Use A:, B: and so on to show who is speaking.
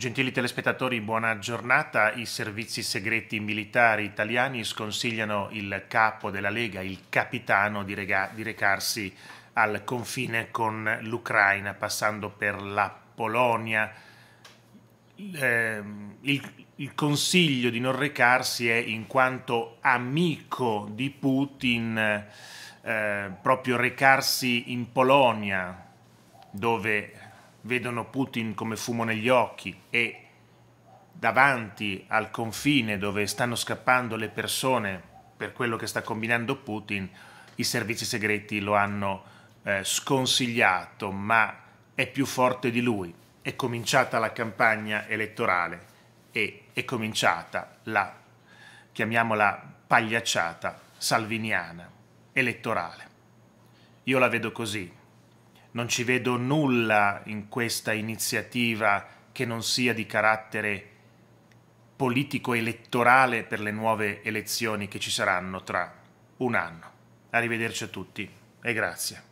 A: Gentili telespettatori, buona giornata. I servizi segreti militari italiani sconsigliano il capo della Lega, il capitano, di, di recarsi al confine con l'Ucraina, passando per la Polonia. Eh, il, il consiglio di non recarsi è in quanto amico di Putin eh, proprio recarsi in Polonia, dove vedono Putin come fumo negli occhi e davanti al confine dove stanno scappando le persone per quello che sta combinando Putin, i servizi segreti lo hanno eh, sconsigliato, ma è più forte di lui. È cominciata la campagna elettorale e è cominciata la, chiamiamola, pagliacciata salviniana elettorale. Io la vedo così, non ci vedo nulla in questa iniziativa che non sia di carattere politico-elettorale per le nuove elezioni che ci saranno tra un anno. Arrivederci a tutti e grazie.